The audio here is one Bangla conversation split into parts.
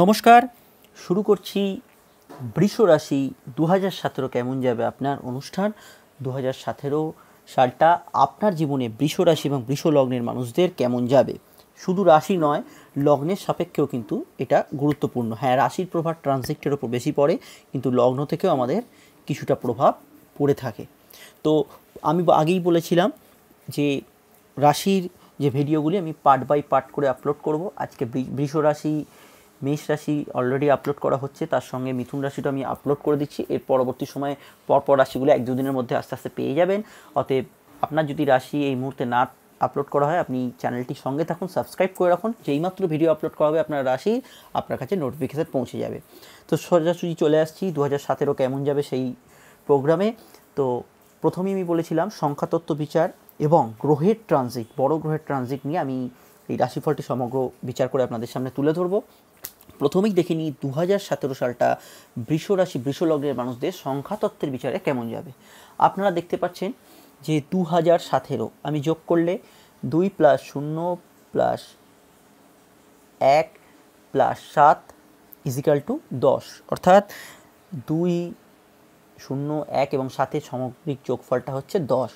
নমস্কার শুরু করছি বৃষ রাশি দু হাজার সতেরো কেমন যাবে আপনার অনুষ্ঠান দু হাজার সতেরো সালটা আপনার জীবনে বৃষ রাশি এবং বৃষ লগ্নের মানুষদের কেমন যাবে শুধু রাশি নয় লগ্নের সাপেক্ষেও কিন্তু এটা গুরুত্বপূর্ণ হ্যাঁ রাশির প্রভাব ট্রানজিক্টের ওপর বেশি পড়ে কিন্তু লগ্ন থেকেও আমাদের কিছুটা প্রভাব পড়ে থাকে তো আমি আগেই বলেছিলাম যে রাশির যে ভিডিওগুলি আমি পার্ট বাই পার্ট করে আপলোড করব আজকে বৃষ রাশি মেষ রাশি অলরেডি আপলোড করা হচ্ছে তার সঙ্গে মিথুন রাশিটা আমি আপলোড করে দিচ্ছি এর পরবর্তী সময়ে পরপর রাশিগুলো এক দুদিনের মধ্যে আস্তে আস্তে পেয়ে যাবেন অতএব আপনার যদি রাশি এই মুহূর্তে না আপলোড করা হয় আপনি চ্যানেলটি সঙ্গে থাকুন সাবস্ক্রাইব করে রাখুন যেইমাত্র ভিডিও আপলোড করা হবে আপনার রাশি আপনার কাছে নোটিফিকেশান পৌঁছে যাবে তো সোজাসুজি চলে আসছি দু হাজার সতেরো কেমন যাবে সেই প্রোগ্রামে তো প্রথমেই আমি বলেছিলাম সংখ্যাতত্ত্ব বিচার এবং গ্রহের ট্রানজিট বড় গ্রহের ট্রানজিট নিয়ে আমি এই রাশিফলটি সমগ্র বিচার করে আপনাদের সামনে তুলে ধরবো প্রথমেই দেখে নিই দু হাজার সতেরো সালটা বৃষরাশি বৃষলগ্নের মানুষদের সংখ্যাতত্ত্বের বিচারে কেমন যাবে আপনারা দেখতে পাচ্ছেন যে দু হাজার সতেরো আমি যোগ করলে দুই প্লাস শূন্য প্লাস এক প্লাস সাত ইজিক্যাল টু দশ অর্থাৎ দুই শূন্য এক এবং সাতের সামগ্রিক যোগফলটা হচ্ছে দশ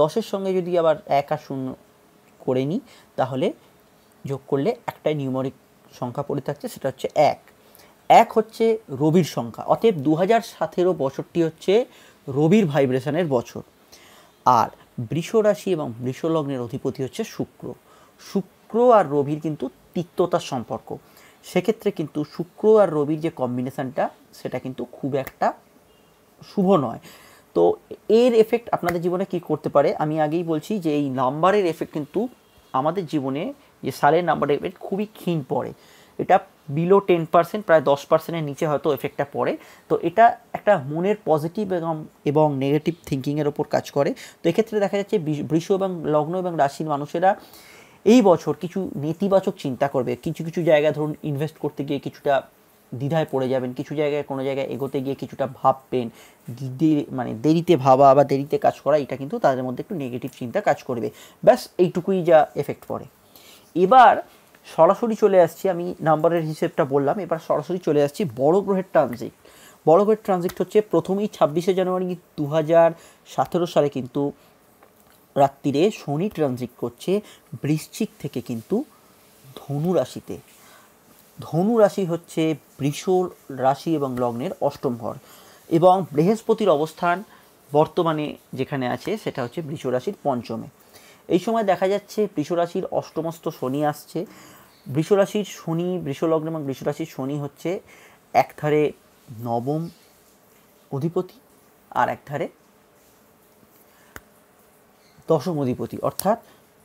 দশের সঙ্গে যদি আবার এক আর শূন্য করে নিই তাহলে যোগ করলে একটাই নিউমরিক সংখ্যা পড়ে থাকছে সেটা হচ্ছে এক এক হচ্ছে রবির সংখ্যা অতএব দু হাজার সতেরো বছরটি হচ্ছে রবির ভাইব্রেশনের বছর আর বৃষ রাশি এবং বৃষলগ্নের অধিপতি হচ্ছে শুক্র শুক্র আর রবির কিন্তু তিক্ততার সম্পর্ক সেক্ষেত্রে কিন্তু শুক্র আর রবির যে কম্বিনেশানটা সেটা কিন্তু খুব একটা শুভ নয় তো এর এফেক্ট আপনাদের জীবনে কি করতে পারে আমি আগেই বলছি যে এই নাম্বারের এফেক্ট কিন্তু আমাদের জীবনে যে সালের নাম্বার এফেক্ট খুবই ক্ষীণ পড়ে এটা বিলো টেন পার্সেন্ট প্রায় দশ পার্সেন্টের নিচে হয়তো এফেক্টটা পড়ে তো এটা একটা মনের পজিটিভ এবং এবং নেগেটিভ থিঙ্কিংয়ের ওপর কাজ করে তো এক্ষেত্রে দেখা যাচ্ছে বৃষ এবং লগ্ন এবং রাশির মানুষেরা এই বছর কিছু নেতিবাচক চিন্তা করবে কিছু কিছু জায়গায় ধরুন ইনভেস্ট করতে গিয়ে কিছুটা দ্বিধায় পড়ে যাবেন কিছু জায়গায় কোনো জায়গায় এগোতে গিয়ে কিছুটা ভাববেন মানে দেরিতে ভাবা বা দেরিতে কাজ করা এটা কিন্তু তাদের মধ্যে একটু নেগেটিভ চিন্তা কাজ করবে ব্যাস এইটুকুই যা এফেক্ট পড়ে এবার সরাসরি চলে আসছি আমি নাম্বারের হিসেবটা বললাম এবার সরাসরি চলে আসছি বড় গ্রহের ট্রানজিট বড় গ্রহের ট্রানজিট হচ্ছে প্রথমেই ছাব্বিশে জানুয়ারি দু হাজার সতেরো সালে কিন্তু রাত্রিরে শনি ট্রানজিট করছে বৃশ্চিক থেকে কিন্তু ধনু রাশিতে ধনু রাশি হচ্ছে বৃষ রাশি এবং লগ্নের অষ্টম ঘর এবং বৃহস্পতির অবস্থান বর্তমানে যেখানে আছে সেটা হচ্ছে বৃষ রাশির পঞ্চমে এই সময় দেখা যাচ্ছে বৃষরাশির অষ্টমস্ত শনি আসছে বৃষরাশির শনি বৃষলগ্ন এবং বৃষরাশির শনি হচ্ছে একধারে নবম অধিপতি আর একধারে দশম অধিপতি অর্থাৎ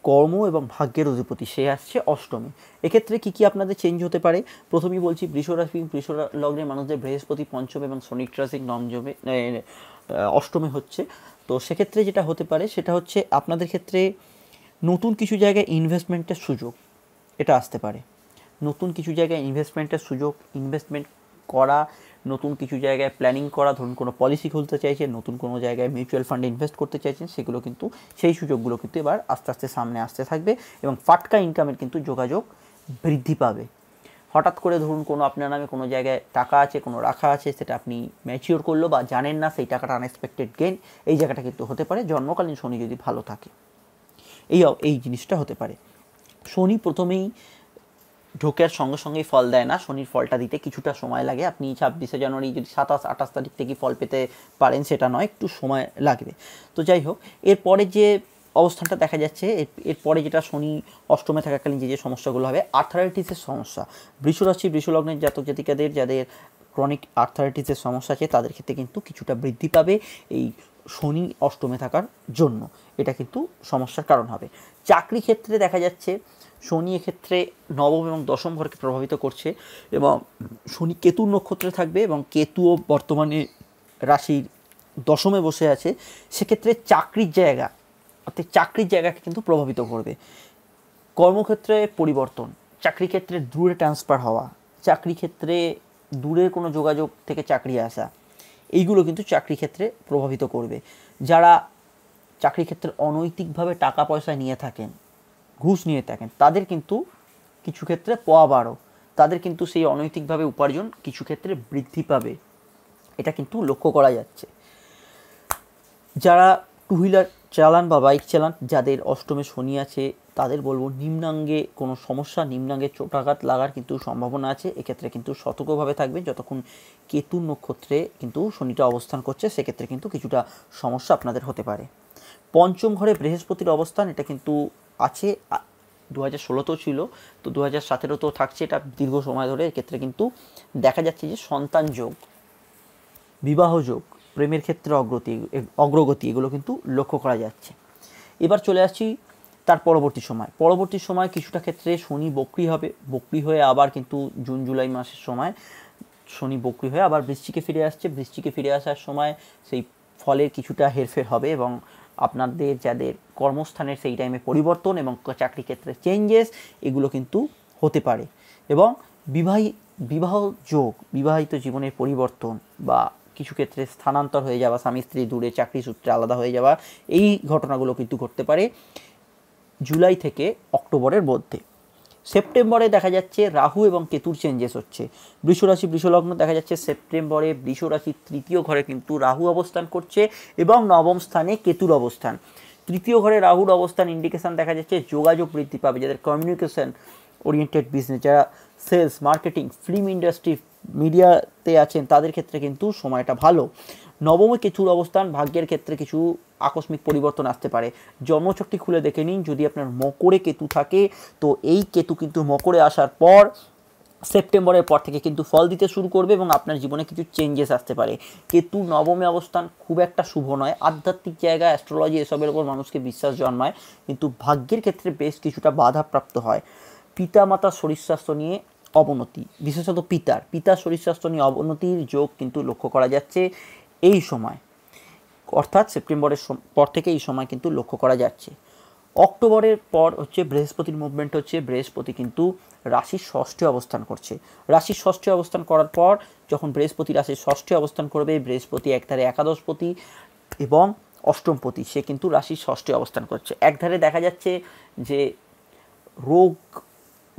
কর্ম এবং ভাগ্যের অধিপতি সে আসছে অষ্টমে এক্ষেত্রে কী কী আপনাদের চেঞ্জ হতে পারে প্রথমেই বলছি বৃষরাশি বৃষলগ্নে মানুষদের বৃহস্পতি পঞ্চম এবং শনি ট্রাসিক নমজমে অষ্টমে হচ্ছে তো সেক্ষেত্রে যেটা হতে পারে সেটা হচ্ছে আপনাদের ক্ষেত্রে নতুন কিছু জায়গায় ইনভেস্টমেন্টের সুযোগ এটা আসতে পারে নতুন কিছু জায়গায় ইনভেস্টমেন্টের সুযোগ ইনভেস্টমেন্ট করা নতুন কিছু জায়গায় প্ল্যানিং করা ধরুন কোনো পলিসি খুলতে চাইছেন নতুন কোনো জায়গায় মিউচুয়াল ফান্ডে ইনভেস্ট করতে চাইছেন সেগুলো কিন্তু সেই সুযোগগুলো কিন্তু এবার আস্তে আস্তে সামনে আসতে থাকবে এবং ফাটকা ইনকামের কিন্তু যোগাযোগ বৃদ্ধি পাবে হঠাৎ করে ধরুন কোনো আপনার নামে কোনো জায়গায় টাকা আছে কোনো রাখা আছে সেটা আপনি ম্যাচিওর করলো বা জানেন না সেই টাকাটা আনএক্সপেক্টেড গেন এই জায়গাটা কিন্তু হতে পারে জন্মকালীন শনি যদি ভালো থাকে এই এই জিনিসটা হতে পারে শনি প্রথমেই ঢোকার সঙ্গে সঙ্গেই ফল দেয় না শনির ফলটা দিতে কিছুটা সময় লাগে আপনি ছাব্বিশে জানুয়ারি যদি সাতাশ আঠাশ তারিখ থেকে ফল পেতে পারেন সেটা নয় একটু সময় লাগবে তো যাই হোক এরপরে যে অবস্থানটা দেখা যাচ্ছে এরপরে যেটা শনি অষ্টমে থাকাকালীন যে যে সমস্যাগুলো হবে আর্থারাইটিসের সমস্যা বৃষরাশি বৃষলগ্নের জাতক জাতিকাদের যাদের ক্রনিক আর্থারাইটিসের সমস্যা আছে তাদের ক্ষেত্রে কিন্তু কিছুটা বৃদ্ধি পাবে এই শনি অষ্টমে থাকার জন্য এটা কিন্তু সমস্যার কারণ হবে চাকরি ক্ষেত্রে দেখা যাচ্ছে শনি এক্ষেত্রে নবম এবং দশম ঘরকে প্রভাবিত করছে এবং শনি কেতুর নক্ষত্রে থাকবে এবং কেতুও বর্তমানে রাশির দশমে বসে আছে সেক্ষেত্রে চাকরির জায়গা অর্থাৎ চাকরির জায়গাকে কিন্তু প্রভাবিত করবে কর্মক্ষেত্রে পরিবর্তন চাকরি ক্ষেত্রে দূরে ট্রান্সফার হওয়া চাকরি ক্ষেত্রে দূরের কোনো যোগাযোগ থেকে চাকরি আসা এইগুলো কিন্তু চাকরি ক্ষেত্রে প্রভাবিত করবে যারা চাকরি ক্ষেত্রে অনৈতিকভাবে টাকা পয়সা নিয়ে থাকেন ঘুষ নিয়ে থাকেন তাদের কিন্তু কিছু ক্ষেত্রে পাওয়া বাড়ো তাদের কিন্তু সেই অনৈতিকভাবে উপার্জন কিছু ক্ষেত্রে বৃদ্ধি পাবে এটা কিন্তু লক্ষ্য করা যাচ্ছে যারা টু হুইলার চালান বা বাইক চালান যাদের অষ্টমে শনি আছে তাদের বলবো নিম্নাঙ্গে কোনো সমস্যা নিম্নাঙ্গে চোটাঘাত লাগার কিন্তু সম্ভাবনা আছে এক্ষেত্রে কিন্তু সতর্কভাবে থাকবে যতক্ষণ কেতু নক্ষত্রে কিন্তু শনিটা অবস্থান করছে সেক্ষেত্রে কিন্তু কিছুটা সমস্যা আপনাদের হতে পারে পঞ্চম ঘরে বৃহস্পতির অবস্থান এটা কিন্তু আছে দু হাজার ষোলোতেও ছিল তো দু হাজার সতেরোতেও থাকছে এটা দীর্ঘ সময় ধরে এক্ষেত্রে কিন্তু দেখা যাচ্ছে যে সন্তান যোগ বিবাহ যোগ প্রেমের ক্ষেত্রে অগ্রতি অগ্রগতি এগুলো কিন্তু লক্ষ্য করা যাচ্ছে এবার চলে আসছি তার পরবর্তী সময় পরবর্তী সময় কিছুটা ক্ষেত্রে শনি বকরি হবে বকরি হয়ে আবার কিন্তু জুন জুলাই মাসের সময় শনি বকরি হয়ে আবার বৃষ্টিকে ফিরে আসছে বৃষ্টিকে ফিরে আসার সময় সেই ফলের কিছুটা হেরফের হবে এবং আপনাদের যাদের কর্মস্থানের সেই টাইমে পরিবর্তন এবং চাকরি ক্ষেত্রে চেঞ্জেস এগুলো কিন্তু হতে পারে এবং বিবাহী বিবাহ যোগ বিবাহিত জীবনের পরিবর্তন বা কিছু ক্ষেত্রে স্থানান্তর হয়ে যাওয়া স্বামী স্ত্রী দূরে চাকরি সূত্রে আলাদা হয়ে যাওয়া এই ঘটনাগুলো কিন্তু ঘটতে পারে জুলাই থেকে অক্টোবরের মধ্যে সেপ্টেম্বরে দেখা যাচ্ছে রাহু এবং কেতুর চেঞ্জেস হচ্ছে বৃষরাশি বৃষলগ্ন দেখা যাচ্ছে সেপ্টেম্বরে বৃষরাশির তৃতীয় ঘরে কিন্তু রাহু অবস্থান করছে এবং নবম স্থানে কেতুর অবস্থান তৃতীয় ঘরে রাহুর অবস্থান ইন্ডিকেশান দেখা যাচ্ছে যোগাযোগ বৃদ্ধি পাবে যাদের কমিউনিকেশন ওরিয়েন্টেড বিজনেস যারা সেলস মার্কেটিং ফিল্ম ইন্ডাস্ট্রি মিডিয়াতে আছেন তাদের ক্ষেত্রে কিন্তু সময়টা ভালো নবমে কেতুর অবস্থান ভাগ্যের ক্ষেত্রে কিছু আকস্মিক পরিবর্তন আসতে পারে জন্মচকটি খুলে দেখে নিন যদি আপনার মকরে কেতু থাকে তো এই কেতু কিন্তু মকরে আসার পর সেপ্টেম্বরের পর থেকে কিন্তু ফল দিতে শুরু করবে এবং আপনার জীবনে কিছু চেঞ্জেস আসতে পারে কেতু নবমে অবস্থান খুব একটা শুভ নয় আধ্যাত্মিক জায়গা অ্যাস্ট্রোলজি এসবের ওপর মানুষকে বিশ্বাস জন্মায় কিন্তু ভাগ্যের ক্ষেত্রে বেশ কিছুটা বাধাপ্রাপ্ত হয় পিতামাতার শরীর স্বাস্থ্য নিয়ে অবনতি বিশেষত পিতার পিতার শরীর স্বাস্থ্য নিয়ে অবনতির যোগ কিন্তু লক্ষ্য করা যাচ্ছে এই সময় অর্থাৎ সেপ্টেম্বরের পর থেকে এই সময় কিন্তু লক্ষ্য করা যাচ্ছে অক্টোবরের পর হচ্ছে বৃহস্পতির মুভমেন্ট হচ্ছে বৃহস্পতি কিন্তু রাশির ষষ্ঠী অবস্থান করছে রাশির ষষ্ঠী অবস্থান করার পর যখন বৃহস্পতি রাশির ষষ্ঠী অবস্থান করবে বৃহস্পতি একধারে একাদশপতি এবং অষ্টমপতি সে কিন্তু রাশির ষষ্ঠী অবস্থান করছে একধারে দেখা যাচ্ছে যে রোগ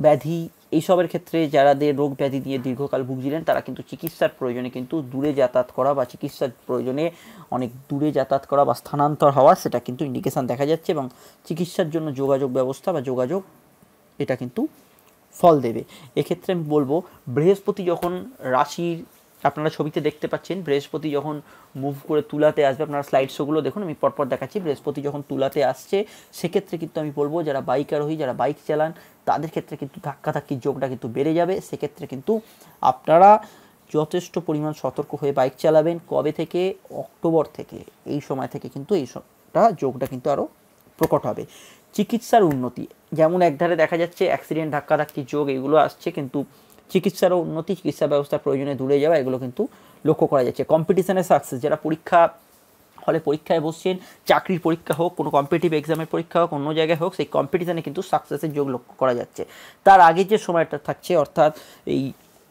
ব্যাধি এইসবের ক্ষেত্রে যারাদের রোগ ব্যাধি নিয়ে দীর্ঘকাল ভুগছিলেন তারা কিন্তু চিকিৎসার প্রয়োজনে কিন্তু দূরে যাতায়াত করা বা চিকিৎসার প্রয়োজনে অনেক দূরে যাতায়াত করা বা স্থানান্তর হওয়া সেটা কিন্তু ইন্ডিকেশান দেখা যাচ্ছে এবং চিকিৎসার জন্য যোগাযোগ ব্যবস্থা বা যোগাযোগ এটা কিন্তু ফল দেবে এক্ষেত্রে আমি বলবো বৃহস্পতি যখন রাশির আপনারা ছবিতে দেখতে পাচ্ছেন বৃহস্পতি যখন মুভ করে তুলাতে আসবে আপনারা স্লাইড শোগুলো দেখুন আমি পরপর দেখাচ্ছি বৃহস্পতি যখন তুলাতে আসছে সেক্ষেত্রে কিন্তু আমি বলবো যারা বাইক আরোহী যারা বাইক চালান তাদের ক্ষেত্রে কিন্তু ধাক্কাধাক্কির যোগটা কিন্তু বেড়ে যাবে সেক্ষেত্রে কিন্তু আপনারা যথেষ্ট পরিমাণ সতর্ক হয়ে বাইক চালাবেন কবে থেকে অক্টোবর থেকে এই সময় থেকে কিন্তু এই সবটা যোগটা কিন্তু আরও প্রকট হবে চিকিৎসার উন্নতি যেমন একধারে দেখা যাচ্ছে অ্যাক্সিডেন্ট ধাক্কাধাক্কি যোগ এগুলো আসছে কিন্তু চিকিৎসারও উন্নতি চিকিৎসা ব্যবস্থার প্রয়োজনে দূরে যাওয়া এগুলো কিন্তু লক্ষ্য করা যাচ্ছে কম্পিটিশনের সাকসেস যারা পরীক্ষা হলে পরীক্ষায় বসছেন চাকরির পরীক্ষা হোক কোনো কম্পিটিভ এক্সামের পরীক্ষা হোক অন্য জায়গায় হোক সেই কম্পিটিশানে কিন্তু সাকসেসের যোগ লক্ষ্য করা যাচ্ছে তার আগে যে সময়টা থাকছে অর্থাৎ এই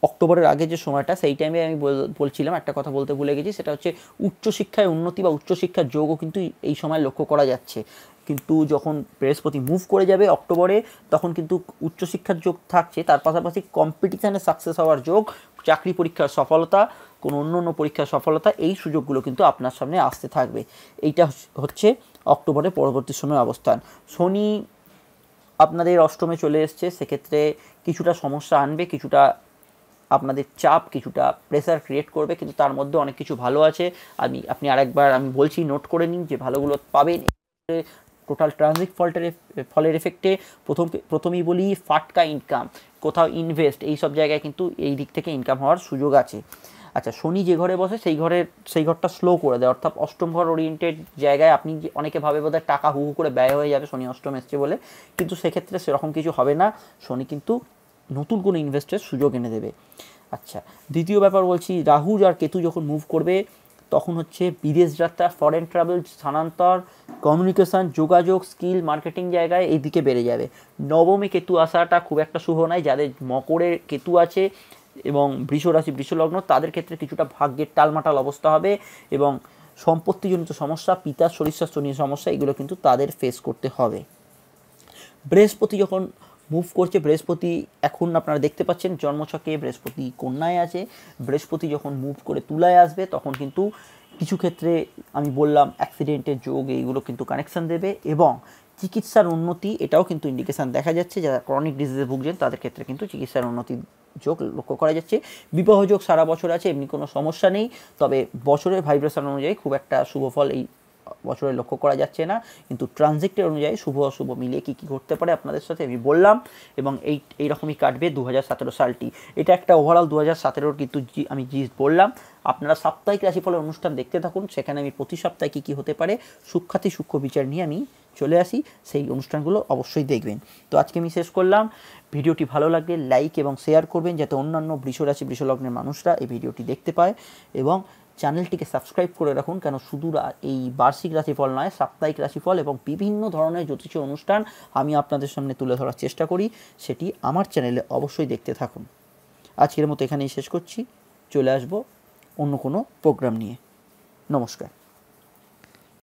অক্টোবরের আগে যে সময়টা সেই টাইমে আমি বলছিলাম একটা কথা বলতে ভুলে গেছি সেটা হচ্ছে উচ্চশিক্ষায় উন্নতি বা উচ্চশিক্ষার যোগও কিন্তু এই সময় লক্ষ্য করা যাচ্ছে কিন্তু যখন বৃহস্পতি মুভ করে যাবে অক্টোবরে তখন কিন্তু উচ্চশিক্ষার যোগ থাকছে তার পাশাপাশি কম্পিটিশানে সাকসেস হওয়ার যোগ চাকরি পরীক্ষার সফলতা কোনো অন্য অন্য পরীক্ষার সফলতা এই সুযোগগুলো কিন্তু আপনার সামনে আসতে থাকবে এইটা হচ্ছে অক্টোবরের পরবর্তী সময় অবস্থান শনি আপনাদের অষ্টমে চলে এসছে সেক্ষেত্রে কিছুটা সমস্যা আনবে কিছুটা আপনাদের চাপ কিছুটা প্রেসার ক্রিয়েট করবে কিন্তু তার মধ্যে অনেক কিছু ভালো আছে আমি আপনি আরেকবার আমি বলছি নোট করে নিন যে ভালোগুলো পাবেন টোটাল ট্রানজিট ফল্টের ফলের এফেক্টে প্রথম প্রথমেই বলি ফাটকা ইনকাম কোথাও ইনভেস্ট এই সব জায়গায় কিন্তু এই দিক থেকে ইনকাম হওয়ার সুযোগ আছে আচ্ছা শনি যে ঘরে বসে সেই ঘরের সেই ঘরটা স্লো করে দেয় অর্থাৎ অষ্টম ঘর ওরিয়েন্টেড জায়গায় আপনি অনেকে ভাবে বোধ টাকা হু হু করে ব্যয় হয়ে যাবে শনি অষ্টম এসছে বলে কিন্তু সেক্ষেত্রে সেরকম কিছু হবে না শনি কিন্তু নতুন কোনো ইনভেস্টের সুযোগ এনে দেবে আচ্ছা দ্বিতীয় ব্যাপার বলছি রাহু আর কেতু যখন মুভ করবে তখন হচ্ছে বিদেশ যাত্রা ফরেন ট্রাভেল স্থানান্তর কমিউনিকেশান যোগাযোগ স্কিল মার্কেটিং জায়গায় এদিকে বেড়ে যাবে নবমে কেতু আসাটা খুব একটা শুভ নয় যাদের মকরের কেতু আছে এবং বৃষরাশি বৃষলগ্ন তাদের ক্ষেত্রে কিছুটা ভাগ্যের টালমাটাল অবস্থা হবে এবং সম্পত্তিজনিত সমস্যা পিতার শরীর স্বাস্থ্য নিয়ে সমস্যা এগুলো কিন্তু তাদের ফেস করতে হবে বৃহস্পতি যখন মুভ করছে বৃহস্পতি এখন আপনারা দেখতে পাচ্ছেন জন্মছকে বৃহস্পতি কন্যায় আছে বৃহস্পতি যখন মুভ করে তুলায় আসবে তখন কিন্তু কিছু ক্ষেত্রে আমি বললাম অ্যাক্সিডেন্টের যোগ এইগুলো কিন্তু কানেকশান দেবে এবং চিকিৎসার উন্নতি এটাও কিন্তু ইন্ডিকেশান দেখা যাচ্ছে যারা ক্রনিক ডিজিজে ভুগছেন তাদের ক্ষেত্রে কিন্তু চিকিৎসার উন্নতি যোগ লক্ষ্য করা যাচ্ছে বিবাহ যোগ সারা বছর আছে এমনি কোনো সমস্যা নেই তবে বছরের ভাইব্রেশন অনুযায়ী খুব একটা শুভ ফল এই বছরে লক্ষ্য করা যাচ্ছে না কিন্তু ট্রানজিক্টের অনুযায়ী শুভ অশুভ মিলিয়ে কী কী ঘটতে পারে আপনাদের সাথে আমি বললাম এবং এই এইরকমই কাটবে দু হাজার সালটি এটা একটা ওভারঅল দু হাজার কিন্তু আমি জিনিস বললাম আপনারা সাপ্তাহিক রাশিফলের অনুষ্ঠান দেখতে থাকুন সেখানে আমি প্রতি সপ্তাহে কী কী হতে পারে সূক্ষাতি সূক্ষ্ম বিচার নিয়ে আমি চলে আসি সেই অনুষ্ঠানগুলো অবশ্যই দেখবেন তো আজকে আমি শেষ করলাম ভিডিওটি ভালো লাগলে লাইক এবং শেয়ার করবেন যাতে অন্যান্য বৃষরাশি বৃষলগ্নের মানুষরা এই ভিডিওটি দেখতে পায় এবং চ্যানেলটিকে সাবস্ক্রাইব করে রাখুন কেন শুধু এই বার্ষিক রাশিফল নয় সাপ্তাহিক রাশিফল এবং বিভিন্ন ধরনের জ্যোতিষীয় অনুষ্ঠান আমি আপনাদের সামনে তুলে ধরার চেষ্টা করি সেটি আমার চ্যানেলে অবশ্যই দেখতে থাকুন আজকের মতো এখানেই শেষ করছি চলে আসব অন্য কোনো প্রোগ্রাম নিয়ে নমস্কার